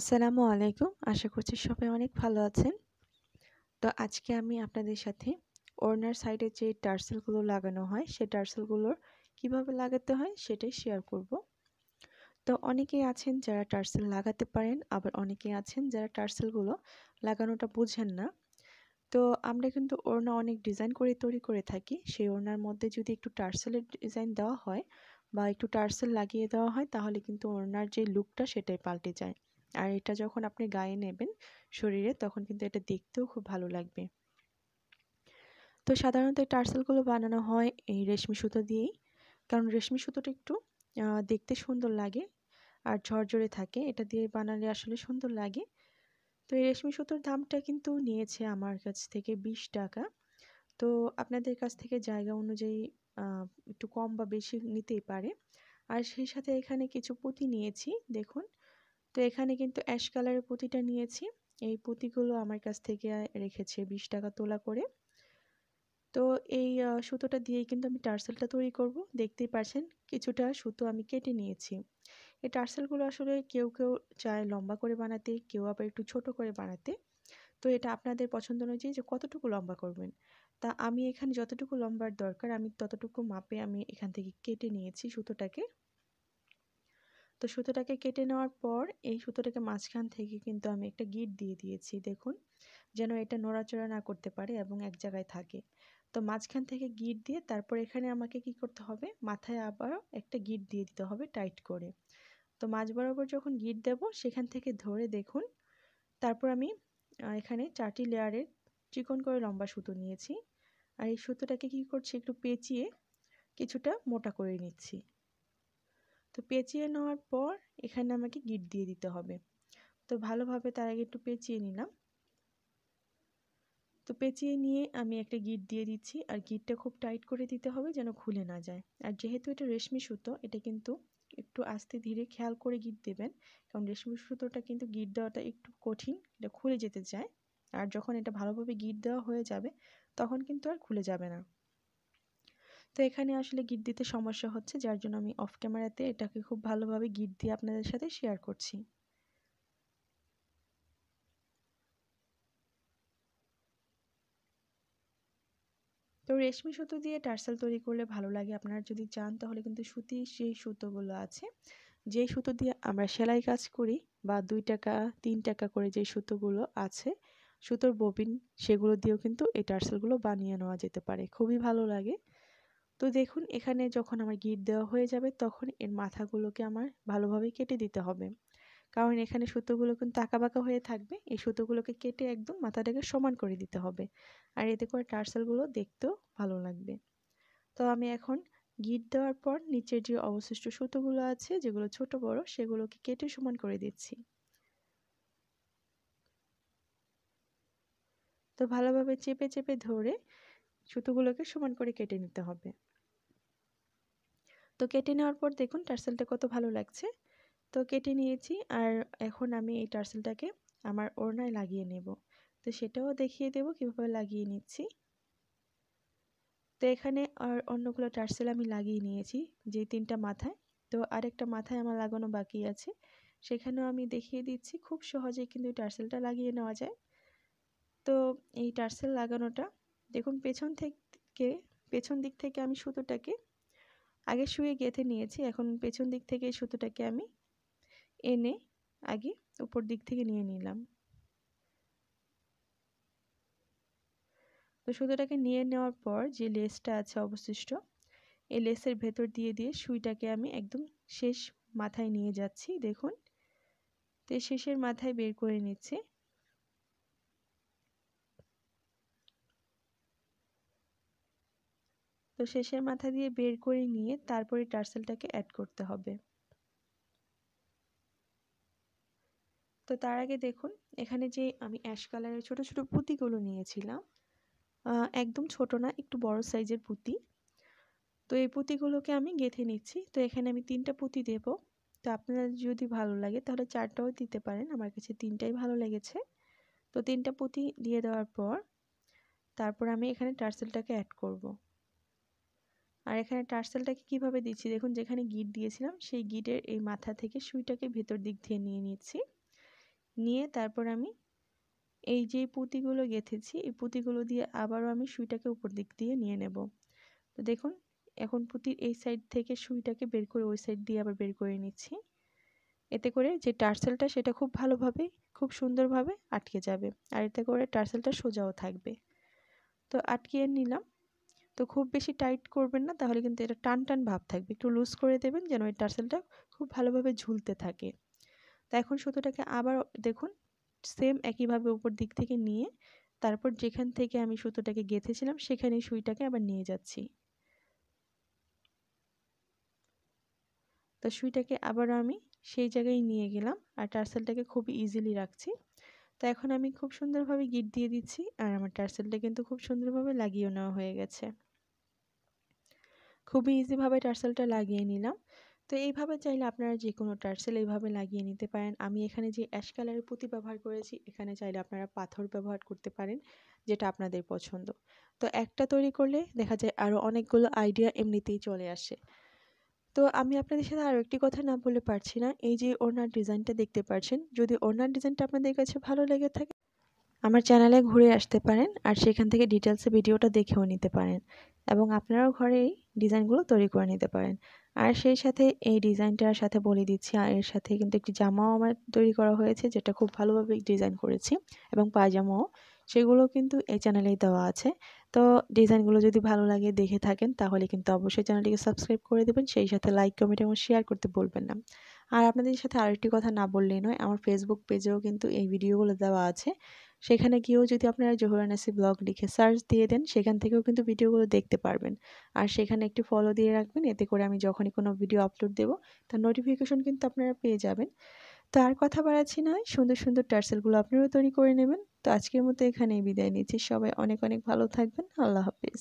আসসালামু আলাইকুম আশা করছি সবাই অনেক ভালো আছেন তো আজকে আমি আপনাদের সাথে ওড়নার সাইডে যে টার্সেলগুলো লাগানো হয় সেই টার্সেলগুলোর কিভাবে লাগাতে হয় সেটাই শেয়ার করব তো অনেকেই আছেন যারা টার্সেল লাগাতে পারেন আবার অনেকেই আছেন যারা টার্সেলগুলো লাগানোটা বুঝেন না তো আমরা কিন্তু ওড়না অনেক ডিজাইন করে তৈরি করে থাকি সেই ওড়নার মধ্যে যদি একটু টার্সেলের ডিজাইন দেওয়া হয় বা একটু টার্সেল লাগিয়ে দেওয়া হয় তাহলে কিন্তু ওড়নার যে লুকটা সেটাই পাল্টে যায় আর এটা যখন আপনি গায়ে নেবেন শরীরে তখন কিন্তু এটা দেখতেও খুব ভালো লাগবে তো সাধারণত এই টার্সেলগুলো বানানো হয় এই রেশমি সুতো দিয়েই কারণ রেশমি সুতোটা একটু দেখতে সুন্দর লাগে আর ঝরঝরে থাকে এটা দিয়ে বানালে আসলে সুন্দর লাগে তো এই রেশমি সুতোর দামটা কিন্তু নিয়েছে আমার কাছ থেকে ২০ টাকা তো আপনাদের কাছ থেকে জায়গা অনুযায়ী একটু কম বা বেশি নিতেই পারে আর সেই সাথে এখানে কিছু পুঁতি নিয়েছি দেখুন তো এখানে কিন্তু অ্যাশ কালারের পুঁতিটা নিয়েছি এই পুঁতিগুলো আমার কাছ থেকে রেখেছে বিশ টাকা তোলা করে তো এই সুতোটা দিয়েই কিন্তু আমি টার্সেলটা তৈরি করব দেখতেই পারছেন কিছুটা সুতো আমি কেটে নিয়েছি এই টার্সেলগুলো আসলে কেউ কেউ চায় লম্বা করে বানাতে কেউ আবার একটু ছোট করে বানাতে তো এটা আপনাদের পছন্দ অনুযায়ী যে কতটুকু লম্বা করবেন তা আমি এখানে যতটুকু লম্বার দরকার আমি ততটুকু মাপে আমি এখান থেকে কেটে নিয়েছি সুতোটাকে তো সুতোটাকে কেটে নেওয়ার পর এই সুতোটাকে মাঝখান থেকে কিন্তু আমি একটা গিট দিয়ে দিয়েছি দেখুন যেন এটা নড়াচড়া না করতে পারে এবং এক জায়গায় থাকে তো মাঝখান থেকে গিট দিয়ে তারপর এখানে আমাকে কি করতে হবে মাথায় আবারও একটা গিট দিয়ে দিতে হবে টাইট করে তো মাঝ বরাবর যখন গিট দেব সেখান থেকে ধরে দেখুন তারপর আমি এখানে চারটি লেয়ারের চিকন করে লম্বা সুতো নিয়েছি আর এই সুতোটাকে কি করছি একটু পেঁচিয়ে কিছুটা মোটা করে নিচ্ছি তো পেঁচিয়ে নেওয়ার পর এখানে আমাকে গিট দিয়ে দিতে হবে তো ভালোভাবে তার আগে একটু পেঁচিয়ে নিলাম তো পেঁচিয়ে নিয়ে আমি একটা গিট দিয়ে দিচ্ছি আর গিটটা খুব টাইট করে দিতে হবে যেন খুলে না যায় আর যেহেতু এটা রেশমি সুতো এটা কিন্তু একটু আস্তে ধীরে খেয়াল করে গিট দেবেন কারণ রেশমি সুতোটা কিন্তু গিট দেওয়াটা একটু কঠিন এটা খুলে যেতে চায় আর যখন এটা ভালোভাবে গিট দেওয়া হয়ে যাবে তখন কিন্তু আর খুলে যাবে না তো এখানে আসলে গিট দিতে সমস্যা হচ্ছে যার জন্য আমি অফ ক্যামেরাতে এটাকে খুব ভালোভাবে গিট দিয়ে আপনাদের সাথে শেয়ার করছি তো রেশমি সুতো দিয়ে টার্সেল তৈরি করলে ভালো লাগে আপনারা যদি চান তাহলে কিন্তু সুতি সেই সুতোগুলো আছে যে সুতো দিয়ে আমরা সেলাই কাজ করি বা দুই টাকা তিন টাকা করে যে সুতোগুলো আছে সুতোর ববিন সেগুলো দিয়েও কিন্তু এই টার্সেলগুলো বানিয়ে নেওয়া যেতে পারে খুবই ভালো লাগে তো দেখুন এখানে যখন আমার গিট দেওয়া হয়ে যাবে তখন এর মাথাগুলোকে আমার ভালোভাবে কেটে দিতে হবে কারণ এখানে সুতোগুলো কিন্তু বাঁকা হয়ে থাকবে এই সুতোগুলোকে কেটে একদম মাথাটাকে সমান করে দিতে হবে আর এতে করে টার্সালগুলো দেখতেও ভালো লাগবে তো আমি এখন গিট দেওয়ার পর নিচের যে অবশিষ্ট সুতোগুলো আছে যেগুলো ছোট বড় সেগুলোকে কেটে সমান করে দিচ্ছি তো ভালোভাবে চেপে চেপে ধরে সুতোগুলোকে সমান করে কেটে নিতে হবে তো কেটে নেওয়ার পর দেখুন টার্সেলটা কত ভালো লাগছে তো কেটে নিয়েছি আর এখন আমি এই টার্সেলটাকে আমার ওড়নায় লাগিয়ে নেব তো সেটাও দেখিয়ে দেব কিভাবে লাগিয়ে নিচ্ছি তো এখানে আর অন্যগুলো টার্সেল আমি লাগিয়ে নিয়েছি যে তিনটা মাথায় তো আরেকটা মাথায় আমার লাগানো বাকি আছে সেখানেও আমি দেখিয়ে দিচ্ছি খুব সহজে কিন্তু টার্সেলটা লাগিয়ে নেওয়া যায় তো এই টার্সেল লাগানোটা দেখুন পেছন থেকে পেছন দিক থেকে আমি সুতোটাকে আগে শুয়ে গেঁথে নিয়েছি এখন পেছন দিক থেকে সুতোটাকে আমি এনে আগে উপর দিক থেকে নিয়ে নিলাম তো সুতোটাকে নিয়ে নেওয়ার পর যে লেসটা আছে অবশিষ্ট এই লেসের ভেতর দিয়ে দিয়ে সুইটাকে আমি একদম শেষ মাথায় নিয়ে যাচ্ছি দেখুন তো শেষের মাথায় বের করে নিচ্ছে শেষের মাথা দিয়ে বের করে নিয়ে তারপরে টার্সেলটাকে অ্যাড করতে হবে তো তার আগে দেখুন এখানে যে আমি অ্যাশ কালারের ছোট ছোট পুঁতিগুলো নিয়েছিলাম একদম ছোট না একটু বড় সাইজের পুঁতি তো এই পুঁতিগুলোকে আমি গেঁথে নিচ্ছি তো এখানে আমি তিনটা পুঁতি দেব তো আপনার যদি ভালো লাগে তাহলে চারটাও দিতে পারেন আমার কাছে তিনটাই ভালো লেগেছে তো তিনটা পুঁতি দিয়ে দেওয়ার পর তারপর আমি এখানে টার্সেলটাকে অ্যাড করব আর এখানে টার্সেলটাকে কিভাবে দিচ্ছি দেখুন যেখানে গিট দিয়েছিলাম সেই গিটের এই মাথা থেকে সুইটাকে ভেতর দিক দিয়ে নিয়ে নিচ্ছি নিয়ে তারপর আমি এই যে পুঁতিগুলো গেঁথেছি এই পুঁতিগুলো দিয়ে আবারও আমি সুইটাকে উপর দিক দিয়ে নিয়ে নেব তো দেখুন এখন পুঁতির এই সাইড থেকে সুইটাকে বের করে ওই সাইড দিয়ে আবার বের করে নিচ্ছি এতে করে যে টার্সেলটা সেটা খুব ভালোভাবে খুব সুন্দরভাবে আটকে যাবে আর এতে করে টার্সেলটা সোজাও থাকবে তো আটকিয়ে নিলাম তো খুব বেশি টাইট করবেন না তাহলে কিন্তু এটা টান টান ভাব থাকবে একটু লুজ করে দেবেন যেন এই টার্সেলটা খুব ভালোভাবে ঝুলতে থাকে তো এখন সুতোটাকে আবার দেখুন সেম একইভাবে উপর দিক থেকে নিয়ে তারপর যেখান থেকে আমি সুতোটাকে গেঁথেছিলাম সেখানে সুইটাকে আবার নিয়ে যাচ্ছি তো সুইটাকে আবার আমি সেই জায়গায় নিয়ে গেলাম আর টার্সেলটাকে খুব ইজিলি রাখছি তো এখন আমি খুব সুন্দরভাবে গিট দিয়ে দিচ্ছি আর আমার টার্সেলটা কিন্তু খুব সুন্দরভাবে লাগিয়ে নেওয়া হয়ে গেছে খুবই ইজিভাবে টার্সেলটা লাগিয়ে নিলাম তো এইভাবে চাইলে আপনারা যে কোনো টার্সেল এইভাবে লাগিয়ে নিতে পারেন আমি এখানে যে অ্যাশ কালারের পুঁতি ব্যবহার করেছি এখানে চাইলে আপনারা পাথর ব্যবহার করতে পারেন যেটা আপনাদের পছন্দ তো একটা তৈরি করলে দেখা যায় আরও অনেকগুলো আইডিয়া এমনিতেই চলে আসে তো আমি আপনাদের সাথে আরও একটি কথা না বলে পারছি না এই যে ওনার ডিজাইনটা দেখতে পাচ্ছেন যদি ওনার ডিজাইনটা আপনাদের কাছে ভালো লেগে থাকে আমার চ্যানেলে ঘুরে আসতে পারেন আর সেখান থেকে ডিটেলসে ভিডিওটা দেখেও নিতে পারেন এবং আপনারাও ঘরে এই ডিজাইনগুলো তৈরি করে নিতে পারেন আর সেই সাথে এই ডিজাইনটার সাথে বলে দিচ্ছি আর এর সাথে কিন্তু একটি জামাও আমার তৈরি করা হয়েছে যেটা খুব ভালোভাবে ডিজাইন করেছি এবং পায়জামাও সেগুলো কিন্তু এই চ্যানেলেই দেওয়া আছে তো ডিজাইনগুলো যদি ভালো লাগে দেখে থাকেন তাহলে কিন্তু অবশ্যই চ্যানেলটিকে সাবস্ক্রাইব করে দেবেন সেই সাথে লাইক কমেন্ট এবং শেয়ার করতে বলবেন না আর আপনাদের সাথে আরেকটি কথা না বললেই নয় আমার ফেসবুক পেজেও কিন্তু এই ভিডিওগুলো দেওয়া আছে সেখানে গিয়েও যদি আপনারা নাসি ব্লগ লিখে সার্চ দিয়ে দেন সেখান থেকেও কিন্তু ভিডিওগুলো দেখতে পারবেন আর সেখানে একটি ফলো দিয়ে রাখবেন এতে করে আমি যখনই কোনো ভিডিও আপলোড দেব তার নোটিফিকেশন কিন্তু আপনারা পেয়ে যাবেন তো আর কথা বাড়াচ্ছি নয় সুন্দর সুন্দর টার্সেলগুলো আপনারাও তৈরি করে নেবেন তো আজকের মতো এখানেই বিদায় নিচ্ছি সবাই অনেক অনেক ভালো থাকবেন আল্লাহ হাফিজ